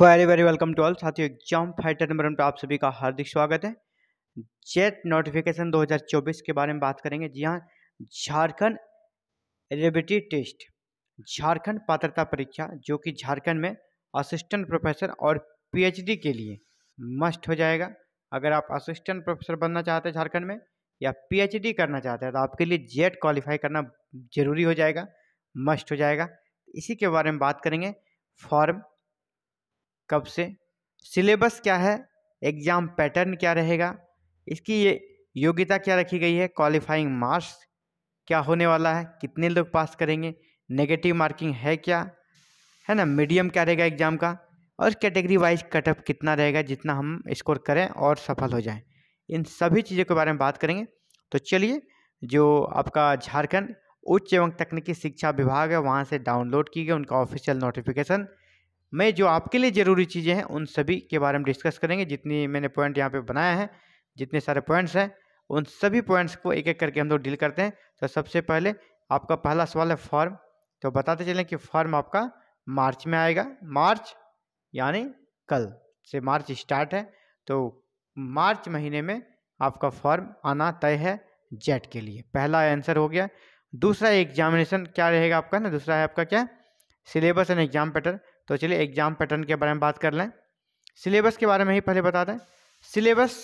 very very welcome to all साथियों exam fighter number one पर आप सभी का हार्दिक स्वागत है जेट नोटिफिकेशन 2024 के बारे में बात करेंगे जी हाँ झारखंड एलिबिटी टेस्ट झारखंड पात्रता परीक्षा जो कि झारखंड में असिस्टेंट प्रोफेसर और पीएचडी के लिए मस्ट हो जाएगा अगर आप असिस्टेंट प्रोफेसर बनना चाहते हैं झारखंड में या पी करना चाहते हैं तो आपके लिए जेट क्वालिफाई करना जरूरी हो जाएगा मस्ट हो जाएगा इसी के बारे में बात करेंगे फॉर्म कब से सिलेबस क्या है एग्ज़ाम पैटर्न क्या रहेगा इसकी ये योग्यता क्या रखी गई है क्वालिफाइंग मार्क्स क्या होने वाला है कितने लोग पास करेंगे नेगेटिव मार्किंग है क्या है ना मीडियम क्या रहेगा एग्ज़ाम का और कैटेगरी वाइज कटअप कितना रहेगा जितना हम स्कोर करें और सफल हो जाएं इन सभी चीज़ों के बारे में बात करेंगे तो चलिए जो आपका झारखंड उच्च एवं तकनीकी शिक्षा विभाग है वहाँ से डाउनलोड की गई उनका ऑफिशियल नोटिफिकेशन मैं जो आपके लिए ज़रूरी चीज़ें हैं उन सभी के बारे में डिस्कस करेंगे जितनी मैंने पॉइंट यहाँ पे बनाया है जितने सारे पॉइंट्स हैं उन सभी पॉइंट्स को एक एक करके हम लोग डील करते हैं तो सबसे पहले आपका पहला सवाल है फॉर्म तो बताते चलें कि फॉर्म आपका मार्च में आएगा मार्च यानी कल से मार्च स्टार्ट है तो मार्च महीने में आपका फॉर्म आना तय है जेट के लिए पहला आंसर हो गया दूसरा एग्जामिनेशन क्या रहेगा आपका ना दूसरा है आपका क्या सिलेबस एंड एग्जाम पैटर्न तो चलिए एग्ज़ाम पैटर्न के बारे में बात कर लें सिलेबस के बारे में ही पहले बता दें सिलेबस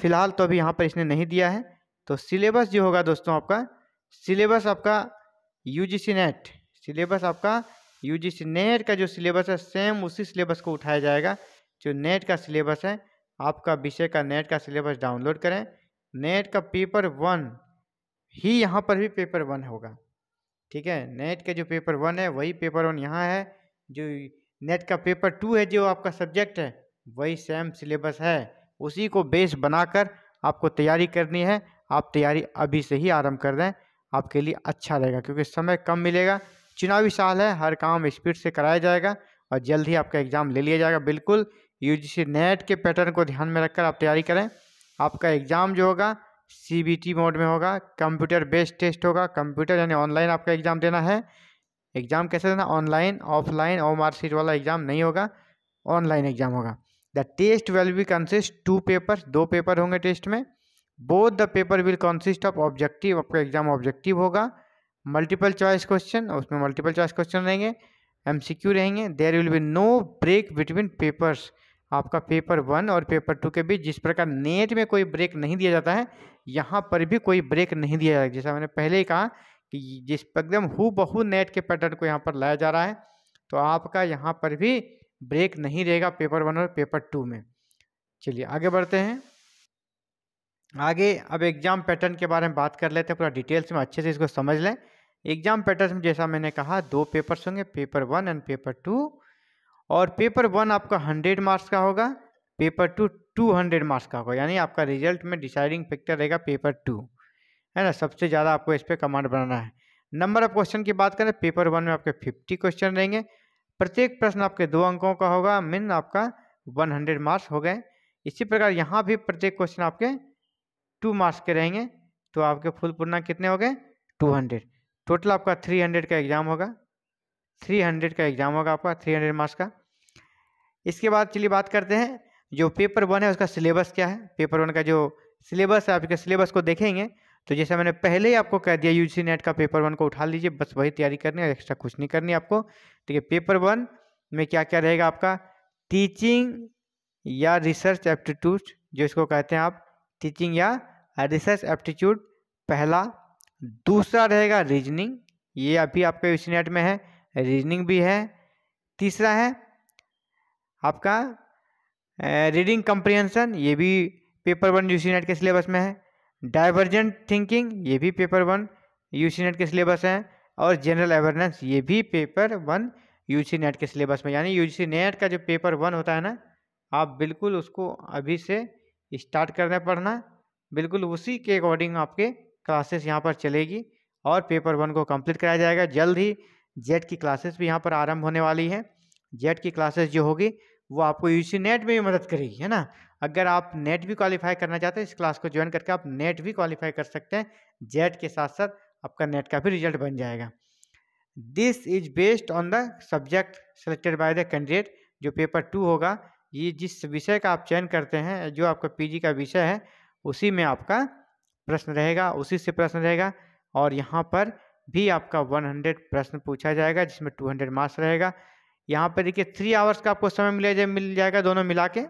फ़िलहाल तो अभी यहाँ पर इसने नहीं दिया है तो सिलेबस जो होगा दोस्तों आपका सिलेबस आपका यू जी नेट सिलेबस आपका यू जी नेट का जो सिलेबस है सेम उसी सिलेबस को उठाया जाएगा जो नेट का सिलेबस है आपका विषय का नेट का सिलेबस डाउनलोड करें नेट का पेपर वन ही यहाँ पर भी पेपर वन होगा ठीक है नेट का जो पेपर वन है वही पेपर वन यहाँ है जो नेट का पेपर टू है जो आपका सब्जेक्ट है वही सेम सिलेबस है उसी को बेस बनाकर आपको तैयारी करनी है आप तैयारी अभी से ही आरंभ कर दें आपके लिए अच्छा रहेगा क्योंकि समय कम मिलेगा चुनावी साल है हर काम स्पीड से कराया जाएगा और जल्द ही आपका एग्ज़ाम ले लिया जाएगा बिल्कुल यूजीसी नेट के पैटर्न को ध्यान में रखकर आप तैयारी करें आपका एग्ज़ाम जो होगा सीबीटी मोड में होगा कंप्यूटर बेस्ड टेस्ट होगा कंप्यूटर यानी ऑनलाइन आपका एग्ज़ाम देना है एग्ज़ाम कैसे देना ऑनलाइन ऑफलाइन और मार्कशीट वाला एग्ज़ाम नहीं होगा ऑनलाइन एग्ज़ाम होगा the test will be consist two paper दो पेपर होंगे टेस्ट में both the paper will consist of objective आपका एग्ज़ाम ऑब्जेक्टिव होगा मल्टीपल चॉइस क्वेश्चन उसमें मल्टीपल चॉइस क्वेश्चन रहेंगे एम सी क्यू रहेंगे there will be no break between papers आपका paper one और पेपर टू के बीच जिस प्रकार नेट में कोई ब्रेक नहीं दिया जाता है यहाँ पर भी कोई ब्रेक नहीं दिया जाएगा जैसा मैंने पहले ही कहा कि जिस एकदम हु बहू नेट के पैटर्न को यहाँ पर लाया जा रहा है तो आपका यहाँ पर भी ब्रेक नहीं रहेगा पेपर वन और पेपर टू में चलिए आगे बढ़ते हैं आगे अब एग्जाम पैटर्न के बारे में बात कर लेते हैं पूरा डिटेल्स में अच्छे से इसको समझ लें एग्जाम पैटर्न में जैसा मैंने कहा दो पेपर्स होंगे paper one and paper two और पेपर वन आपका हंड्रेड मार्क्स का होगा paper two two hundred marks का होगा यानी आपका रिजल्ट में डिसाइडिंग फैक्टर रहेगा पेपर टू है ना सबसे ज़्यादा आपको इस पर कमांड बनाना है नंबर ऑफ क्वेश्चन की बात करें पेपर वन में आपके फिफ्टी क्वेश्चन रहेंगे प्रत्येक प्रश्न आपके दो अंकों का होगा मिन आपका वन हंड्रेड मार्क्स हो गए इसी प्रकार यहाँ भी प्रत्येक क्वेश्चन आपके टू मार्क्स के रहेंगे तो आपके फुल पूर्णा कितने हो गए टू हंड्रेड टोटल आपका थ्री हंड्रेड का एग्ज़ाम होगा थ्री हंड्रेड का एग्ज़ाम होगा आपका थ्री हंड्रेड मार्क्स का इसके बाद चलिए बात करते हैं जो पेपर वन है उसका सिलेबस क्या है पेपर वन का जो सिलेबस है आपके सिलेबस को देखेंगे तो जैसा मैंने पहले ही आपको कह दिया यूजीसी नेट का पेपर वन को उठा लीजिए बस वही तैयारी करनी है एक्स्ट्रा कुछ नहीं करनी आपको ठीक है पेपर वन में क्या क्या रहेगा आपका टीचिंग या रिसर्च एप्टीट्यूड जो इसको कहते हैं आप टीचिंग या रिसर्च एप्टीट्यूड पहला दूसरा रहेगा रीजनिंग ये अभी आपके यूसी नेट में है रीजनिंग भी है तीसरा है आपका रीडिंग कंप्रिहेंसन ये भी पेपर वन सी नेट के सिलेबस में है डाइवर्जेंट थिंकिंग ये भी पेपर वन यू के सिलेबस हैं और जनरल अवेयरनेस ये भी पेपर वन यू नेट के सिलेबस में यानी यू नेट का जो पेपर वन होता है ना आप बिल्कुल उसको अभी से स्टार्ट करना पढ़ना बिल्कुल उसी के अकॉर्डिंग आपके क्लासेस यहाँ पर चलेगी और पेपर वन को कंप्लीट कराया जाएगा जल्द ही जेट की क्लासेस भी यहाँ पर आरंभ होने वाली है जेट की क्लासेस जो होगी वो आपको यू नेट में भी मदद करेगी है ना अगर आप नेट भी क्वालिफाई करना चाहते हैं इस क्लास को ज्वाइन करके आप नेट भी क्वालिफाई कर सकते हैं जेट के साथ साथ आपका नेट का भी रिजल्ट बन जाएगा this is based on the subject selected by the candidate जो पेपर टू होगा ये जिस विषय का आप चयन करते हैं जो आपका पीजी का विषय है उसी में आपका प्रश्न रहेगा उसी से प्रश्न रहेगा और यहाँ पर भी आपका 100 प्रश्न पूछा जाएगा जिसमें 200 मार्क्स रहेगा यहाँ पर देखिए थ्री आवर्स का आपको समय मिल जाएगा दोनों मिला के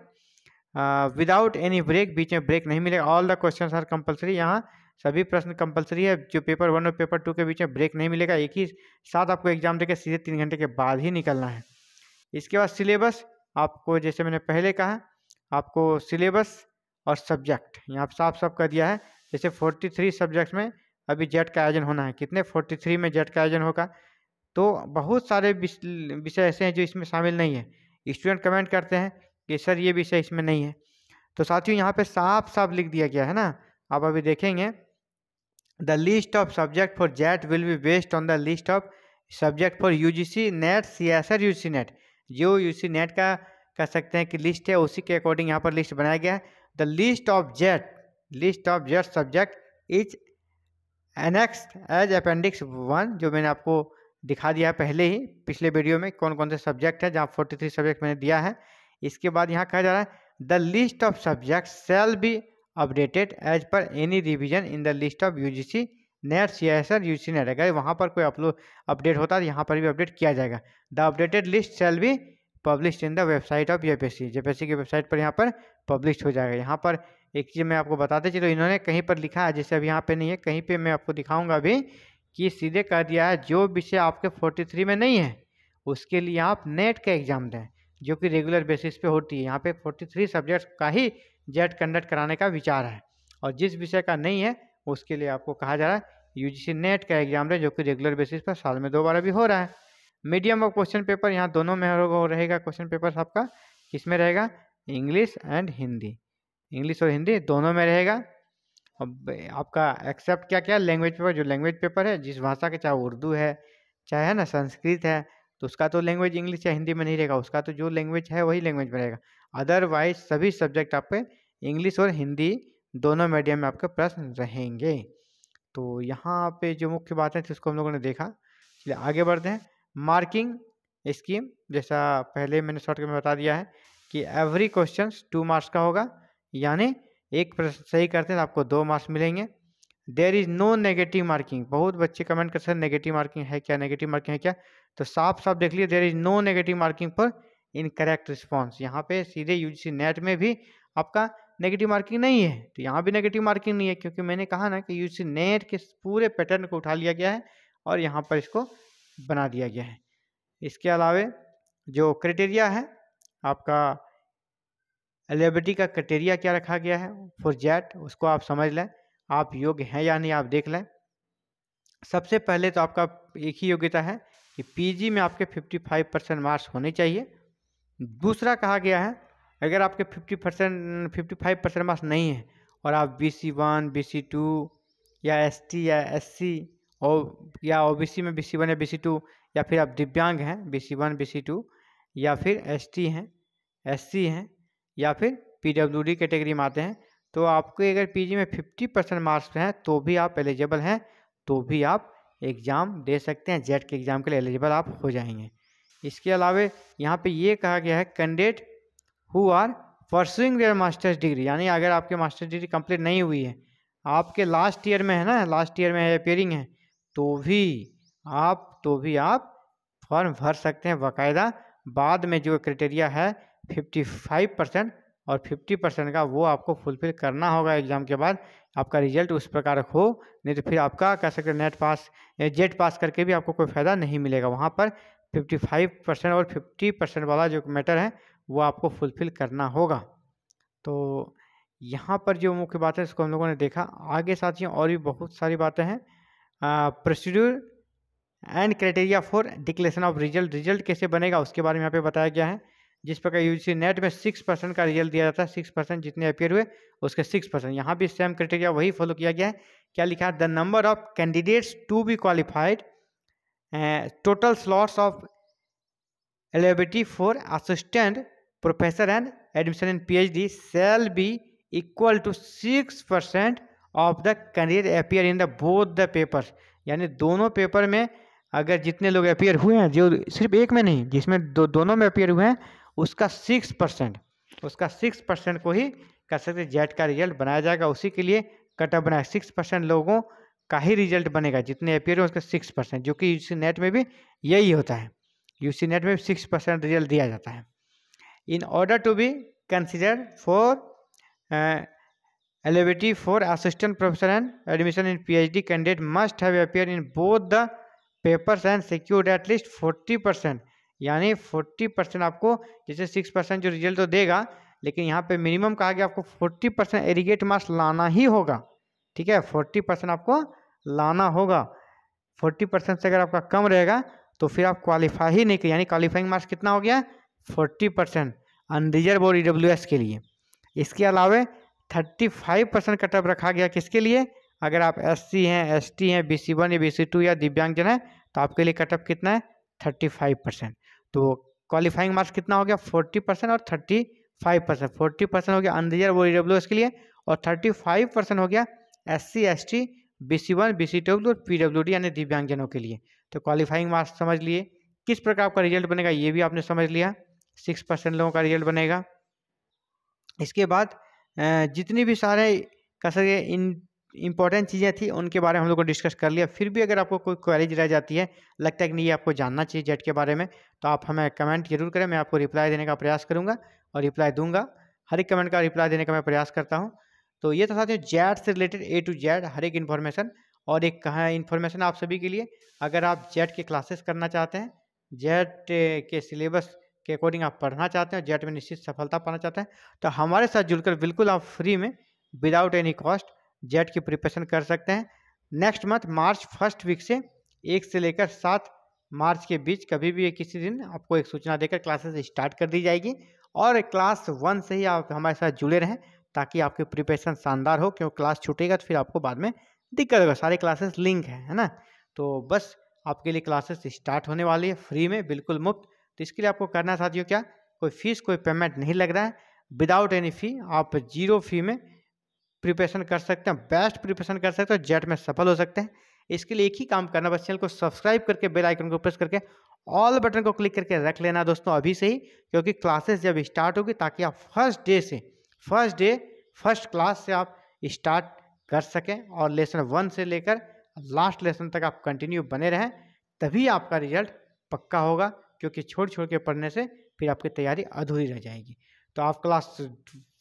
विदाउट एनी ब्रेक बीच में ब्रेक नहीं मिलेगा all the question are compulsory यहाँ सभी प्रश्न कंपलसरी है जो पेपर वन और पेपर टू के बीच में ब्रेक नहीं मिलेगा एक ही साथ आपको एग्जाम देकर सीधे तीन घंटे के बाद ही निकलना है इसके बाद सिलेबस आपको जैसे मैंने पहले कहा आपको सिलेबस और सब्जेक्ट यहाँ साफ साफ कर दिया है जैसे फोर्टी थ्री सब्जेक्ट्स में अभी जेट का आयोजन होना है कितने फोर्टी थ्री में जेट का आयोजन होगा तो बहुत सारे विषय ऐसे हैं जो इसमें शामिल नहीं है स्टूडेंट कमेंट करते हैं कि सर ये विषय इसमें नहीं है तो साथियों यहाँ पे साफ साफ लिख दिया गया है ना आप अभी देखेंगे the list of subject for JET will be based on the list of subject for U G C NET C S R U C NET जो यू सी नेट का कह सकते हैं कि लिस्ट है उसी के अकॉर्डिंग यहाँ पर लिस्ट बनाया गया है the list of JET list of JET subject is annex as appendix one जो मैंने आपको दिखा दिया है पहले ही पिछले वीडियो में कौन कौन से सब्जेक्ट है जहाँ फोर्टी थ्री सब्जेक्ट मैंने दिया है इसके बाद यहाँ कहा जा रहा है the list of subject shall be updated as per any revision in the list of U G C NET C S R U C NET अगर वहाँ पर कोई अपलोड अपडेट होता है तो यहाँ पर भी अपडेट किया जाएगा the updated list shall be publish in the website of J P C J P C की वेबसाइट पर यहाँ पर पब्लिश हो जाएगा यहाँ पर एक चीज़ मैं आपको बताते चलो इन्होंने कहीं पर लिखा है जैसे अभी यहाँ पे नहीं है कहीं पे मैं आपको दिखाऊंगा अभी कि सीधे कह दिया है जो विषय आपके 43 में नहीं है उसके लिए आप नेट का एग्ज़ाम दें जो कि रेगुलर बेसिस पे होती है यहाँ पे 43 सब्जेक्ट्स का ही जेट कंडक्ट कराने का विचार है और जिस विषय का नहीं है उसके लिए आपको कहा जा रहा है यू नेट का एग्जाम है जो कि रेगुलर बेसिस पर साल में दो बार भी हो रहा है मीडियम और क्वेश्चन पेपर यहाँ दोनों में हो रहेगा क्वेश्चन पेपर आपका किस में रहेगा इंग्लिश एंड हिंदी इंग्लिश और हिंदी दोनों में रहेगा आपका एक्सेप्ट क्या क्या लैंग्वेज पेपर जो लैंग्वेज पेपर है जिस भाषा के चाहे उर्दू है चाहे है ना संस्कृत है तो उसका तो लैंग्वेज इंग्लिश या हिंदी में नहीं रहेगा उसका तो जो लैंग्वेज है वही लैंग्वेज में रहेगा अदरवाइज सभी सब्जेक्ट आपके इंग्लिश और हिंदी दोनों मीडियम में आपके प्रश्न रहेंगे तो यहाँ पे जो मुख्य बातें थी उसको हम लोगों ने देखा चलिए आगे बढ़ते हैं मार्किंग स्कीम जैसा पहले मैंने शॉर्ट में बता दिया है कि एवरी क्वेश्चन टू मार्क्स का होगा यानी एक प्रश्न सही करते हैं तो आपको दो मार्क्स मिलेंगे there is no negative marking बहुत बच्चे कमेंट करते हैं नेगेटिव मार्किंग है क्या नेगेटिव मार्किंग है क्या तो साफ साफ देख लिए there is no negative marking in incorrect response यहाँ पे सीधे सी नेट में भी आपका नेगेटिव मार्किंग नहीं है तो यहाँ भी नेगेटिव मार्किंग नहीं है क्योंकि मैंने कहा ना कि सी नेट के पूरे पैटर्न को उठा लिया गया है और यहाँ पर इसको बना दिया गया है इसके अलावे जो क्राइटेरिया है आपका एलिबिलिटी का क्राइटेरिया क्या रखा गया है फॉर जैट उसको आप समझ लें आप योग्य हैं या नहीं आप देख लें सबसे पहले तो आपका एक ही योग्यता है कि पीजी में आपके 55 परसेंट मार्क्स होने चाहिए दूसरा कहा गया है अगर आपके 50 percent fifty five percent marks नहीं है और आप B C one B C two या एस टी या एस सी और या ओ बी सी में बी सी वन या बी सी टू या फिर आप दिव्यांग हैं B C one B C two या फिर एस टी हैं एस सी हैं या फिर पी डब्ल्यू डी कैटेगरी में आते हैं तो आपके अगर पी जी में फिफ्टी परसेंट मार्क्स हैं तो भी आप एलिजिबल हैं तो भी आप एग्ज़ाम दे सकते हैं जेट के एग्ज़ाम के लिए एलिजिबल आप हो जाएंगे इसके अलावा यहाँ पे ये कहा गया है candidate who are pursuing their master's degree यानी अगर आपके मास्टर्स डिग्री कंप्लीट नहीं हुई है आपके लास्ट ईयर में है ना लास्ट ईयर में अपेयरिंग है तो भी आप तो भी आप फॉर्म भर सकते हैं बाकायदा बाद में जो क्राइटेरिया है फिफ्टी फाइव परसेंट और 50 परसेंट का वो आपको फुलफिल करना होगा एग्ज़ाम के बाद आपका रिजल्ट उस प्रकार हो नहीं तो फिर आपका कह सकते नेट पास जेट पास करके भी आपको कोई फ़ायदा नहीं मिलेगा वहाँ पर 55 परसेंट और 50 परसेंट वाला जो मैटर है वो आपको फुलफ़िल करना होगा तो यहाँ पर जो मुख्य बात है इसको हम लोगों ने देखा आगे साथियों और भी बहुत सारी बातें हैं procedure and criteria for declaration of result result कैसे बनेगा उसके बारे में यहाँ पे बताया गया है जिस प्रकार यूजीसी नेट में सिक्स परसेंट का रिजल्ट दिया जाता है सिक्स परसेंट जितने अपेयर हुए उसके सिक्स परसेंट यहाँ भी सेम क्राइटेरिया वही फॉलो किया गया है क्या लिखा है the number of candidates to be qualified total slots of eligibility for assistant professor and admission in D shall be equal to six percent of the candidate appear in the both the paper यानी दोनों paper में अगर जितने लोग appear हुए हैं जो सिर्फ एक में नहीं जिसमें दो दोनों में अपियर हुए हैं उसका सिक्स परसेंट उसका सिक्स परसेंट को ही कह सकते जेड का रिजल्ट बनाया जाएगा उसी के लिए कटअप बनाया सिक्स परसेंट लोगों का ही रिजल्ट बनेगा जितने अपियर हो उसका सिक्स परसेंट जो कि सी नेट में भी यही होता है सी नेट में सिक्स परसेंट रिजल्ट दिया जाता है in order to be consider for एलिवेटी for assistant professor and admission in the candidate must have appear in both the and secured at least forty percent यानी forty percent आपको जैसे six percent जो result तो देगा लेकिन यहाँ पे मिनिमम कहा गया आपको फोर्टी परसेंट एरीगेट मास लाना ही होगा ठीक है फोर्टी परसेंट आपको लाना होगा फोर्टी परसेंट से अगर आपका कम रहेगा तो फिर आप क्वालिफाई ही नहीं करें यानी क्वालिफाइंग मार्क्स कितना हो गया फोर्टी परसेंट अनरिजर्व और ई e के लिए इसके अलावा थर्टी फाइव परसेंट कटअप रखा गया किसके लिए अगर आप एस सी हैं एस टी हैं बी सी वन या बी सी टू या दिव्यांगजन है तो आपके लिए कटअप कितना है थर्टी फाइव परसेंट तो क्वालिफाइंग मार्क्स कितना हो गया फोर्टी परसेंट और thirty five percent forty percent हो गया अंदर ई वो ईडब्ल्यू के लिए और थर्टी फाइव परसेंट हो गया S C S T B C one B C W और पी डब्ल्यू डी यानी दिव्यांगजनों के लिए तो क्वालिफाइंग मार्क्स समझ लिए किस प्रकार का रिजल्ट बनेगा ये भी आपने समझ लिया सिक्स परसेंट लोगों का रिजल्ट बनेगा इसके बाद जितनी भी सारे कह सकते इन इंपॉर्टेंट चीज़ें थी उनके बारे में हम लोग को डिस्कस कर लिया फिर भी अगर आपको कोई क्वेरीज रह जाती है लगता है कि नहीं ये आपको जानना चाहिए जेट के बारे में तो आप हमें कमेंट जरूर करें मैं आपको रिप्लाई देने का प्रयास करूँगा और रिप्लाई दूंगा हर एक कमेंट का रिप्लाई देने का मैं प्रयास करता हूँ तो ये तो साथियों जैट से रिलेटेड ए टू जेड हर एक इन्फॉर्मेशन और एक कहाँ इन्फॉर्मेशन आप सभी के लिए अगर आप जेट के क्लासेस करना चाहते हैं जेट के सिलेबस के अकॉर्डिंग आप पढ़ना चाहते हैं जेट में निश्चित सफलता पाना चाहते हैं तो हमारे साथ जुड़कर बिल्कुल आप फ्री में विदाउट एनी कॉस्ट जेट की प्रिपरेशन कर सकते हैं next month March first week से एक से लेकर सात मार्च के बीच कभी भी किसी दिन आपको एक सूचना देकर क्लासेस स्टार्ट कर दी जाएगी और क्लास वन से ही आप हमारे साथ जुड़े रहें ताकि आपकी प्रिपरेशन शानदार हो क्योंकि क्लास छूटेगा तो फिर आपको बाद में दिक्कत होगा सारे क्लासेस लिंक हैं है ना तो बस आपके लिए क्लासेस स्टार्ट होने वाली है फ्री में बिल्कुल मुफ्त तो इसके लिए आपको करना साथियों क्या कोई फीस कोई पेमेंट नहीं लग रहा है विदाउट एनी फ़ी आप जीरो फी में प्रिपरेशन कर सकते हैं बेस्ट प्रिपरेशन कर सकते हैं जेट तो में सफल हो सकते हैं इसके लिए एक ही काम करना बस चैनल को सब्सक्राइब करके बेल आइकन को प्रेस करके ऑल बटन को क्लिक करके रख लेना दोस्तों अभी से ही क्योंकि क्लासेस जब स्टार्ट होगी ताकि आप फर्स्ट डे से फर्स्ट डे फर्स्ट क्लास से आप स्टार्ट कर सकें और लेसन वन से लेकर लास्ट लेसन तक आप कंटिन्यू बने रहें तभी आपका रिजल्ट पक्का होगा क्योंकि छोड़ छोड़ के पढ़ने से फिर आपकी तैयारी अधूरी रह जाएगी तो आप क्लास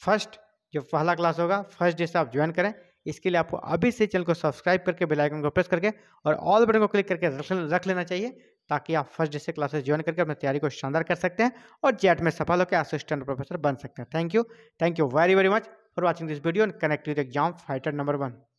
फर्स्ट जो पहला क्लास होगा फर्स्ट डे से आप ज्वाइन करें इसके लिए आपको अभी से चैनल को सब्सक्राइब करके बेल आइकन को प्रेस करके और ऑल बटन को क्लिक करके रख लेना चाहिए ताकि आप फर्स्ट डे से क्लासेस ज्वाइन करके अपनी तैयारी को शानदार कर सकते हैं और जेट में सफल होकर असिस्टेंट प्रोफेसर बन सकते हैं thank you thank you very very much for watching this video and connect with exam fighter number one